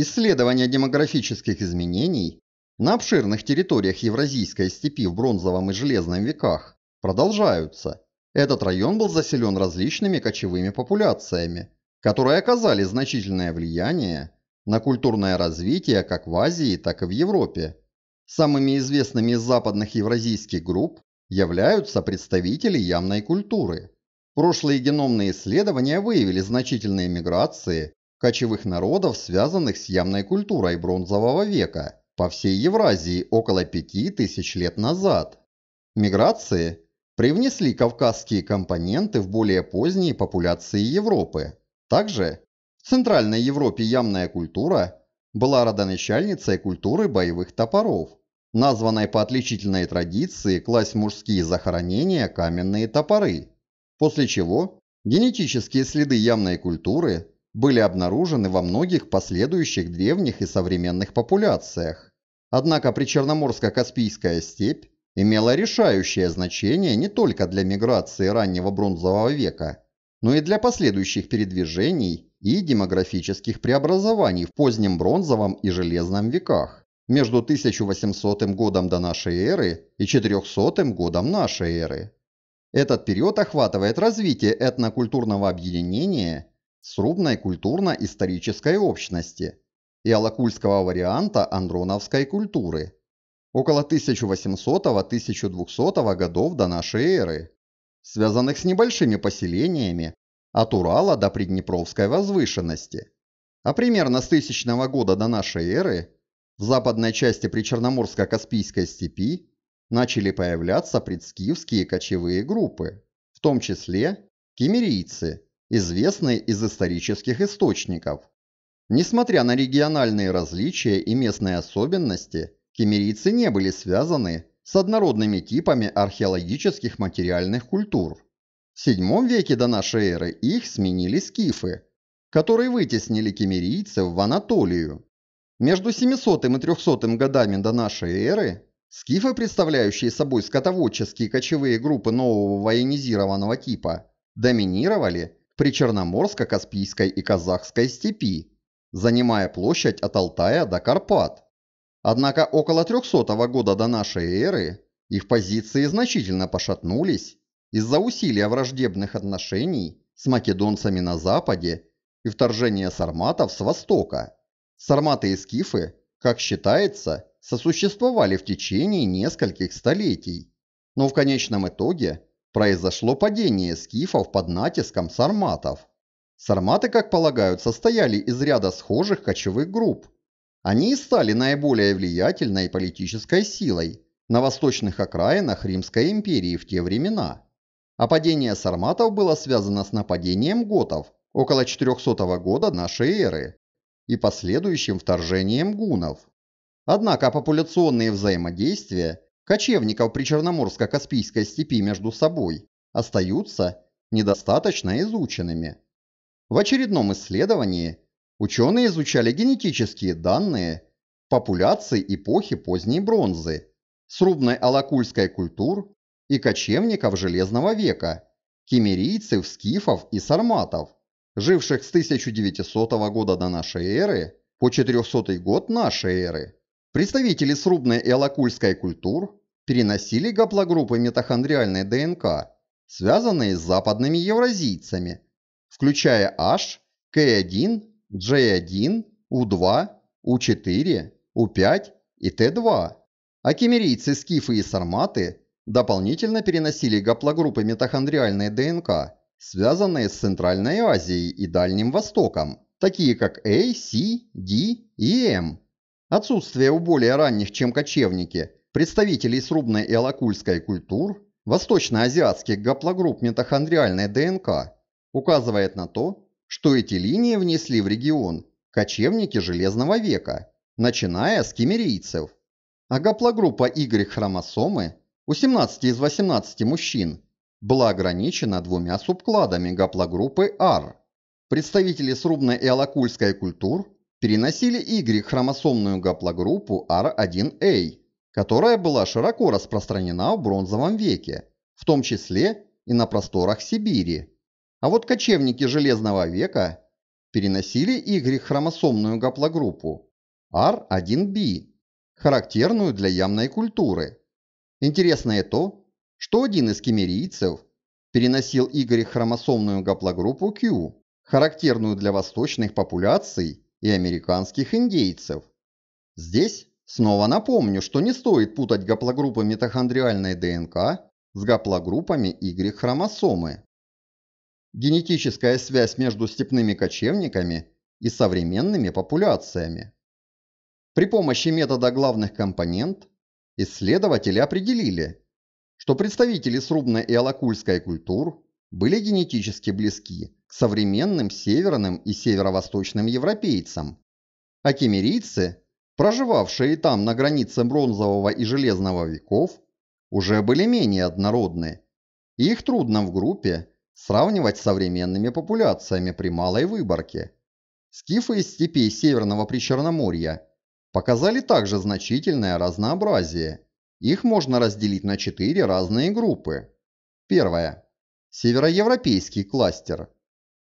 Исследования демографических изменений на обширных территориях Евразийской степи в бронзовом и железном веках продолжаются. Этот район был заселен различными кочевыми популяциями, которые оказали значительное влияние на культурное развитие как в Азии, так и в Европе. Самыми известными из западных евразийских групп являются представители ямной культуры. Прошлые геномные исследования выявили значительные миграции кочевых народов, связанных с ямной культурой бронзового века по всей Евразии около 5000 лет назад. Миграции привнесли кавказские компоненты в более поздние популяции Европы. Также в Центральной Европе ямная культура была родоначальницей культуры боевых топоров, названной по отличительной традиции класть мужские захоронения каменные топоры, после чего генетические следы ямной культуры были обнаружены во многих последующих древних и современных популяциях. Однако причерноморско-каспийская степь имела решающее значение не только для миграции раннего бронзового века, но и для последующих передвижений и демографических преобразований в позднем бронзовом и железном веках между 1800 годом до нашей эры и 400 годом нашей эры. Этот период охватывает развитие этнокультурного объединения срубной культурно-исторической общности и алакульского варианта андроновской культуры около 1800-1200 годов до нашей эры, связанных с небольшими поселениями от Урала до Приднепровской возвышенности. А примерно с 1000 года до нашей эры в западной части Причерноморско-Каспийской степи начали появляться предскифские кочевые группы, в том числе кемерийцы – известные из исторических источников. Несмотря на региональные различия и местные особенности, кемерийцы не были связаны с однородными типами археологических материальных культур. В VII веке до нашей эры их сменили скифы, которые вытеснили кемерийцев в Анатолию. Между 700 и 300 годами до нашей эры скифы, представляющие собой скотоводческие кочевые группы нового военизированного типа, доминировали при Черноморско-Каспийской и Казахской степи, занимая площадь от Алтая до Карпат. Однако около 300 года до нашей эры их позиции значительно пошатнулись из-за усилия враждебных отношений с македонцами на западе и вторжения сарматов с востока. Сарматы и скифы, как считается, сосуществовали в течение нескольких столетий, но в конечном итоге произошло падение скифов под натиском сарматов. Сарматы, как полагают, состояли из ряда схожих кочевых групп. Они и стали наиболее влиятельной политической силой на восточных окраинах Римской империи в те времена. А падение сарматов было связано с нападением готов около 400 года нашей эры и последующим вторжением гунов. Однако популяционные взаимодействия кочевников при Черноморско-Каспийской степи между собой остаются недостаточно изученными. В очередном исследовании ученые изучали генетические данные популяций эпохи поздней бронзы, срубной алакульской культур и кочевников Железного века, кемерийцев, скифов и сарматов, живших с 1900 года до нашей эры по 400 год нашей эры. Представители срубной и алакульской культур переносили гаплогруппы митохондриальной ДНК, связанные с западными евразийцами, включая H, K1, J1, U2, U4, u 5 и t 2 А кемерийцы, скифы и сарматы дополнительно переносили гаплогруппы митохондриальной ДНК, связанные с Центральной Азией и Дальним Востоком, такие как A, C, D и M. Отсутствие у более ранних, чем кочевники, представителей срубной и алакульской культур, восточноазиатских гаплогрупп митохондриальной ДНК, указывает на то, что эти линии внесли в регион кочевники Железного века, начиная с кемерийцев. А гаплогруппа Y-хромосомы у 17 из 18 мужчин была ограничена двумя субкладами гаплогруппы R. Представители срубной и алакульской культур переносили Y-хромосомную гаплогруппу R1A которая была широко распространена в бронзовом веке, в том числе и на просторах Сибири. А вот кочевники Железного века переносили Y-хромосомную гаплогруппу R1b, характерную для ямной культуры. Интересно и то, что один из кемерийцев переносил Y-хромосомную гаплогруппу Q, характерную для восточных популяций и американских индейцев. Здесь Снова напомню, что не стоит путать гаплогруппы митохондриальной ДНК с гаплогруппами Y-хромосомы. Генетическая связь между степными кочевниками и современными популяциями. При помощи метода главных компонент исследователи определили, что представители срубной и алакульской культур были генетически близки к современным северным и северо-восточным европейцам, а кемерийцы проживавшие там на границе бронзового и железного веков, уже были менее однородны, и их трудно в группе сравнивать с современными популяциями при малой выборке. Скифы из степей Северного Причерноморья показали также значительное разнообразие. Их можно разделить на четыре разные группы. Первая. Североевропейский кластер.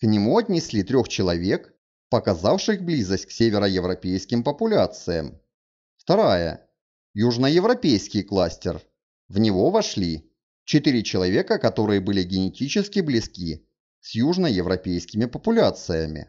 К нему отнесли трех человек показавших близость к североевропейским популяциям. Вторая. Южноевропейский кластер. В него вошли четыре человека, которые были генетически близки с южноевропейскими популяциями.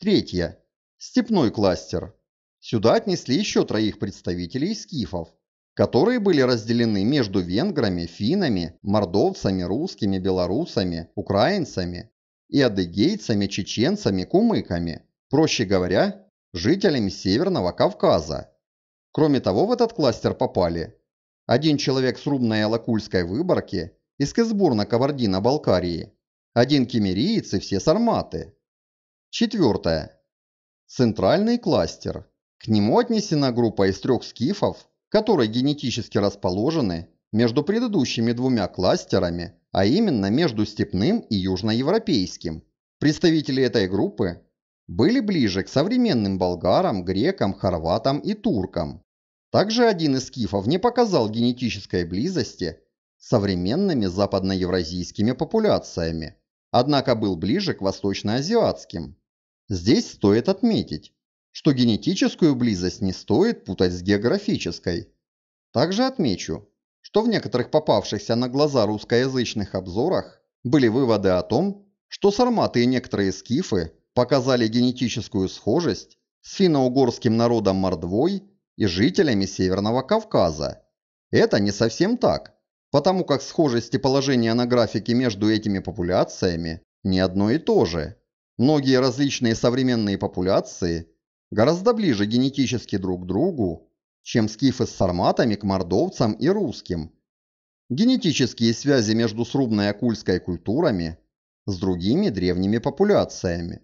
Третья. Степной кластер. Сюда отнесли еще троих представителей скифов, которые были разделены между венграми, финами, мордовцами, русскими, белорусами, украинцами и адыгейцами, чеченцами, кумыками проще говоря, жителями Северного Кавказа. Кроме того, в этот кластер попали один человек с Рубной и Алакульской выборки из Кызбурна-Кабардино-Балкарии, один кемериец и все сарматы. Четвертое. Центральный кластер. К нему отнесена группа из трех скифов, которые генетически расположены между предыдущими двумя кластерами, а именно между степным и южноевропейским. Представители этой группы были ближе к современным болгарам, грекам, хорватам и туркам. Также один из скифов не показал генетической близости с современными западноевразийскими популяциями, однако был ближе к восточноазиатским. Здесь стоит отметить, что генетическую близость не стоит путать с географической. Также отмечу, что в некоторых попавшихся на глаза русскоязычных обзорах были выводы о том, что сарматы и некоторые скифы показали генетическую схожесть с финно-угорским народом Мордвой и жителями Северного Кавказа. Это не совсем так, потому как схожести положения на графике между этими популяциями не одно и то же. Многие различные современные популяции гораздо ближе генетически друг к другу, чем скифы с сарматами к мордовцам и русским. Генетические связи между срубной и акульской культурами с другими древними популяциями.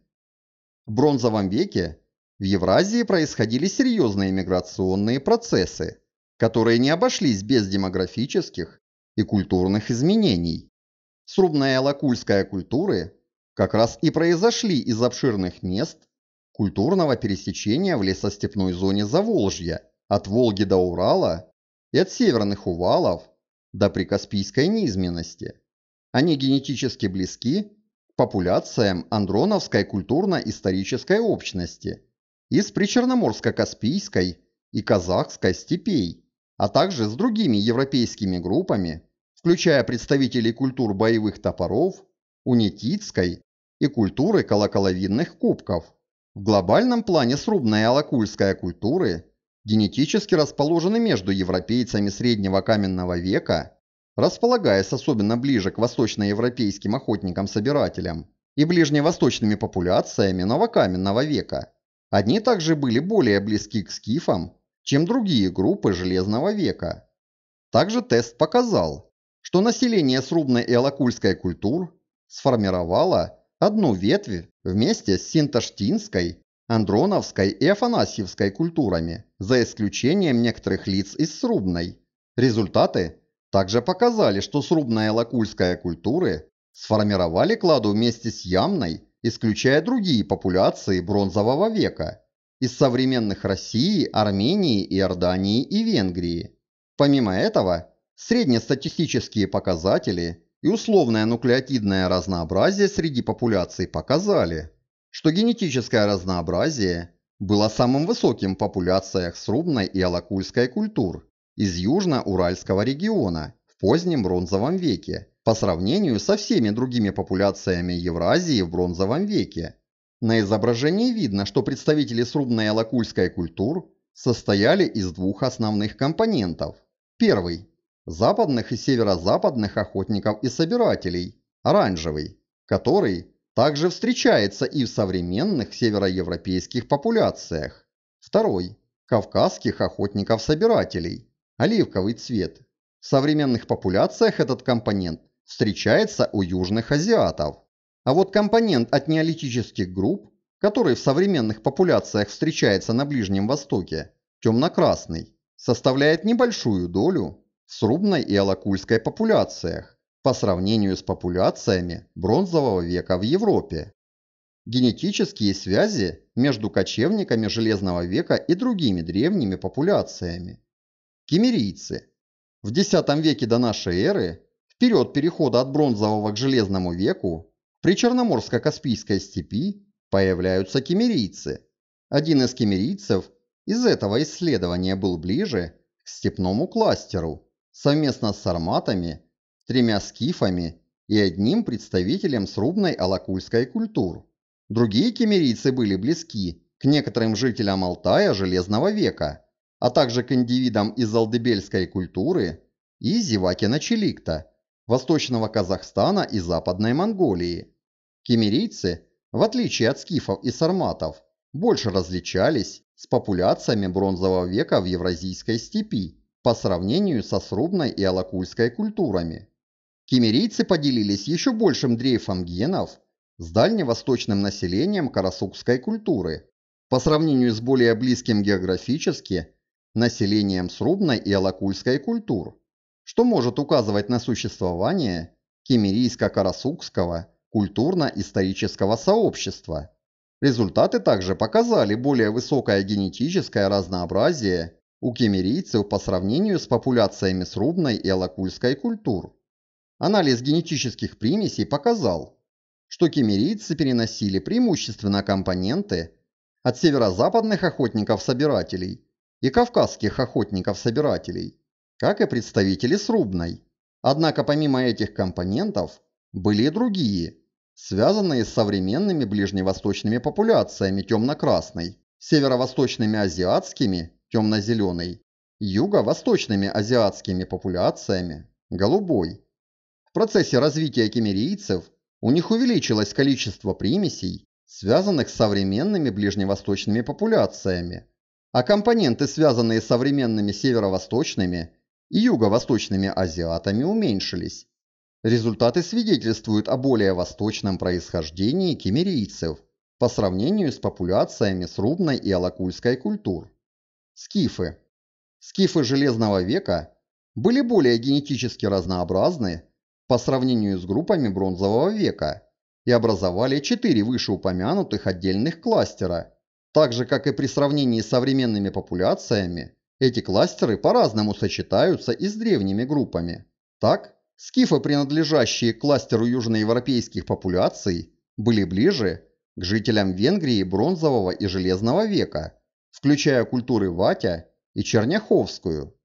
В бронзовом веке в Евразии происходили серьезные миграционные процессы, которые не обошлись без демографических и культурных изменений. Срубная лакульская культуры как раз и произошли из обширных мест культурного пересечения в лесостепной зоне Заволжья от Волги до Урала и от северных Увалов до Прикаспийской низменности. Они генетически близки популяциям Андроновской культурно-исторической общности из Причерноморско-Каспийской и Казахской степей, а также с другими европейскими группами, включая представителей культур боевых топоров, унитицкой и культуры колоколовинных кубков. В глобальном плане срубная и алакульская культуры генетически расположены между европейцами среднего каменного века Располагаясь особенно ближе к восточноевропейским охотникам-собирателям и ближневосточными популяциями новокаменного века, одни также были более близки к скифам, чем другие группы Железного века. Также тест показал, что население срубной и алакульской культур сформировало одну ветвь вместе с синташтинской, андроновской и афанасьевской культурами, за исключением некоторых лиц из срубной. Результаты также показали, что срубная лакульская культуры сформировали кладу вместе с ямной, исключая другие популяции бронзового века из современных России, Армении, Иордании и Венгрии. Помимо этого, среднестатистические показатели и условное нуклеотидное разнообразие среди популяций показали, что генетическое разнообразие было самым высоким в популяциях срубной и алакульской культур из южно-уральского региона в позднем бронзовом веке по сравнению со всеми другими популяциями Евразии в бронзовом веке. На изображении видно, что представители срубной алакульской культур состояли из двух основных компонентов. Первый – западных и северо-западных охотников и собирателей, оранжевый, который также встречается и в современных североевропейских популяциях. Второй – кавказских охотников-собирателей, оливковый цвет. В современных популяциях этот компонент встречается у южных азиатов. А вот компонент от неолитических групп, который в современных популяциях встречается на Ближнем Востоке, темно-красный, составляет небольшую долю в срубной и алакульской популяциях по сравнению с популяциями бронзового века в Европе. Генетические связи между кочевниками Железного века и другими древними популяциями Кемерийцы. В X веке до нашей эры, в период перехода от бронзового к железному веку, при Черноморско-Каспийской степи появляются кемерийцы. Один из кемерийцев из этого исследования был ближе к степному кластеру, совместно с сарматами, тремя скифами и одним представителем срубной алакульской культуры. Другие кемерийцы были близки к некоторым жителям Алтая Железного века – а также к индивидам из алдебельской культуры и Зевакина Челикта, восточного Казахстана и западной Монголии. Кемерийцы, в отличие от скифов и сарматов, больше различались с популяциями бронзового века в Евразийской степи по сравнению со срубной и алакульской культурами. Кемерийцы поделились еще большим дрейфом генов с дальневосточным населением карасукской культуры по сравнению с более близким географически населением Срубной и Алакульской культур, что может указывать на существование кемерийско-карасукского культурно-исторического сообщества. Результаты также показали более высокое генетическое разнообразие у кемерийцев по сравнению с популяциями Срубной и Алакульской культур. Анализ генетических примесей показал, что кемерийцы переносили преимущественно компоненты от северо-западных охотников-собирателей – и кавказских охотников-собирателей, как и представители Срубной. Однако помимо этих компонентов были и другие, связанные с современными ближневосточными популяциями темно-красной, северо-восточными азиатскими темно-зеленой, юго-восточными азиатскими популяциями голубой. В процессе развития кемерийцев у них увеличилось количество примесей, связанных с современными ближневосточными популяциями, а компоненты, связанные с современными северо-восточными и юго-восточными азиатами, уменьшились. Результаты свидетельствуют о более восточном происхождении кемерийцев по сравнению с популяциями срубной и алакульской культур. Скифы. Скифы Железного века были более генетически разнообразны по сравнению с группами Бронзового века и образовали четыре вышеупомянутых отдельных кластера – так же, как и при сравнении с современными популяциями, эти кластеры по-разному сочетаются и с древними группами. Так, скифы, принадлежащие к кластеру южноевропейских популяций, были ближе к жителям Венгрии бронзового и железного века, включая культуры Ватя и Черняховскую.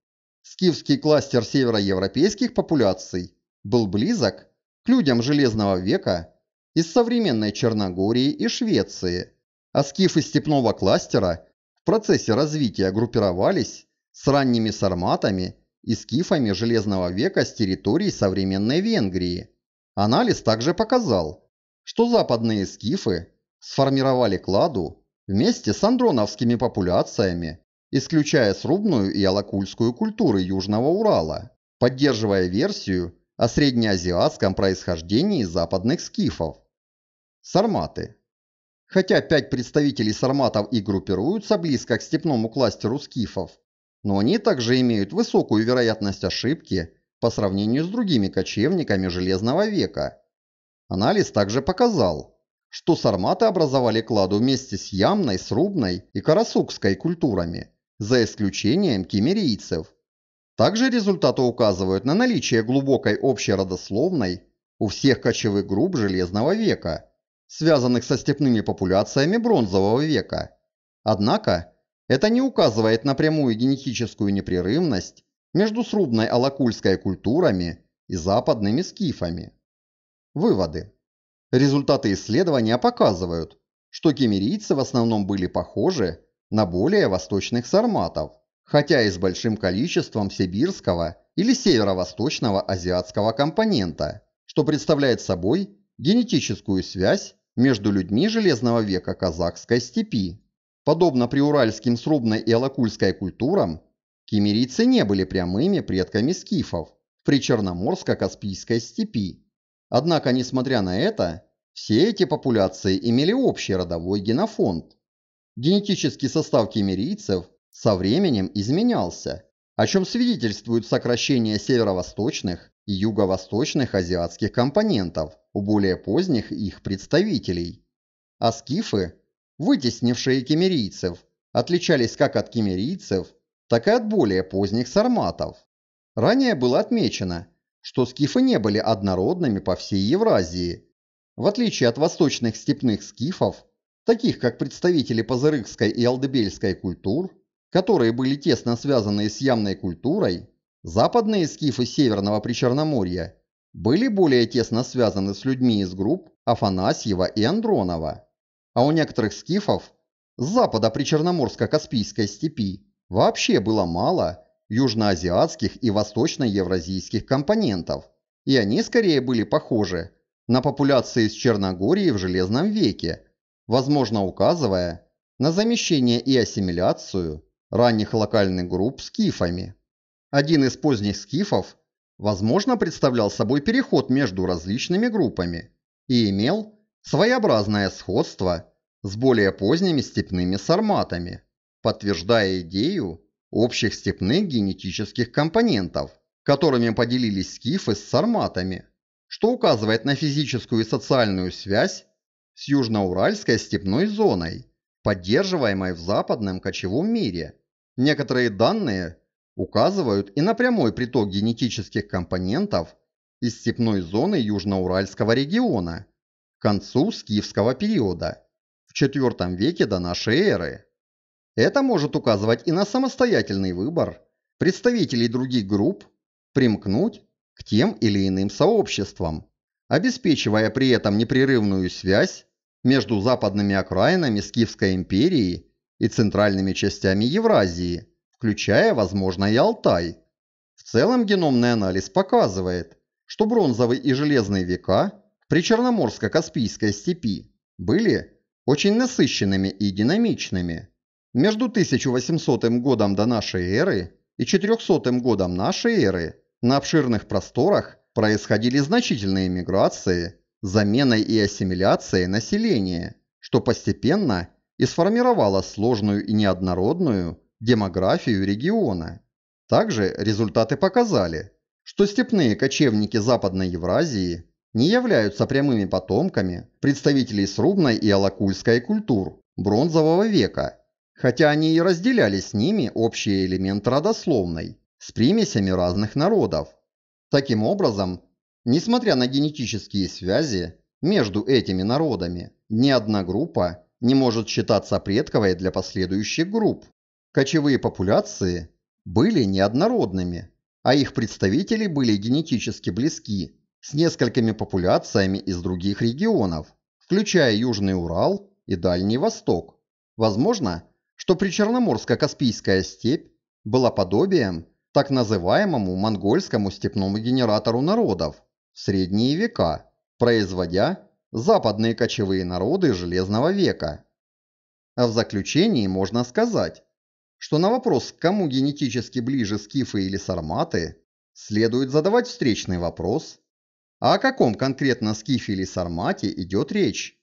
Скифский кластер североевропейских популяций был близок к людям железного века из современной Черногории и Швеции – а скифы степного кластера в процессе развития группировались с ранними сарматами и скифами Железного века с территории современной Венгрии. Анализ также показал, что западные скифы сформировали кладу вместе с андроновскими популяциями, исключая срубную и алакульскую культуры Южного Урала, поддерживая версию о среднеазиатском происхождении западных скифов. Сарматы Хотя пять представителей сарматов и группируются близко к степному кластеру скифов, но они также имеют высокую вероятность ошибки по сравнению с другими кочевниками Железного века. Анализ также показал, что сарматы образовали кладу вместе с Ямной, Срубной и Карасукской культурами, за исключением кемерийцев. Также результаты указывают на наличие глубокой общей родословной у всех кочевых групп Железного века – связанных со степными популяциями бронзового века. Однако, это не указывает на прямую генетическую непрерывность между срубной алакульской культурами и западными скифами. Выводы. Результаты исследования показывают, что кемерийцы в основном были похожи на более восточных сарматов, хотя и с большим количеством сибирского или северо-восточного азиатского компонента, что представляет собой генетическую связь между людьми Железного века казахской степи. Подобно приуральским с Рубной и Алакульской культурам, кемерийцы не были прямыми предками скифов при Черноморско-Каспийской степи. Однако, несмотря на это, все эти популяции имели общий родовой генофонд. Генетический состав кемерийцев со временем изменялся, о чем свидетельствует сокращение северо-восточных и юго-восточных азиатских компонентов у более поздних их представителей. А скифы, вытеснившие кемерийцев, отличались как от кемерийцев, так и от более поздних сарматов. Ранее было отмечено, что скифы не были однородными по всей Евразии. В отличие от восточных степных скифов, таких как представители Пазырыкской и Алдебельской культур, которые были тесно связаны с ямной культурой, Западные скифы Северного Причерноморья были более тесно связаны с людьми из групп Афанасьева и Андронова, а у некоторых скифов с запада Причерноморско-Каспийской степи вообще было мало южноазиатских и восточноевразийских компонентов, и они скорее были похожи на популяции из Черногории в Железном веке, возможно указывая на замещение и ассимиляцию ранних локальных групп скифами один из поздних скифов, возможно, представлял собой переход между различными группами и имел своеобразное сходство с более поздними степными сарматами, подтверждая идею общих степных генетических компонентов, которыми поделились скифы с сарматами, что указывает на физическую и социальную связь с южноуральской степной зоной, поддерживаемой в западном кочевом мире. Некоторые данные указывают и на прямой приток генетических компонентов из степной зоны Южноуральского региона к концу скифского периода, в IV веке до нашей эры. Это может указывать и на самостоятельный выбор представителей других групп примкнуть к тем или иным сообществам, обеспечивая при этом непрерывную связь между западными окраинами Скифской империи и центральными частями Евразии – включая, возможно, и Алтай. В целом геномный анализ показывает, что бронзовые и железные века при Черноморско-Каспийской степи были очень насыщенными и динамичными. Между 1800 годом до нашей эры и 400 годом нашей эры на обширных просторах происходили значительные миграции, заменой и ассимиляцией населения, что постепенно и сформировало сложную и неоднородную демографию региона. Также результаты показали, что степные кочевники Западной Евразии не являются прямыми потомками представителей Срубной и Алакульской культур Бронзового века, хотя они и разделяли с ними общий элемент родословной с примесями разных народов. Таким образом, несмотря на генетические связи между этими народами, ни одна группа не может считаться предковой для последующих групп. Кочевые популяции были неоднородными, а их представители были генетически близки с несколькими популяциями из других регионов, включая Южный Урал и Дальний Восток. Возможно, что причерноморско-каспийская степь была подобием так называемому монгольскому степному генератору народов в средние века, производя западные кочевые народы Железного века. А в заключении можно сказать, что на вопрос, кому генетически ближе скифы или сарматы, следует задавать встречный вопрос, а о каком конкретно скифе или сармате идет речь.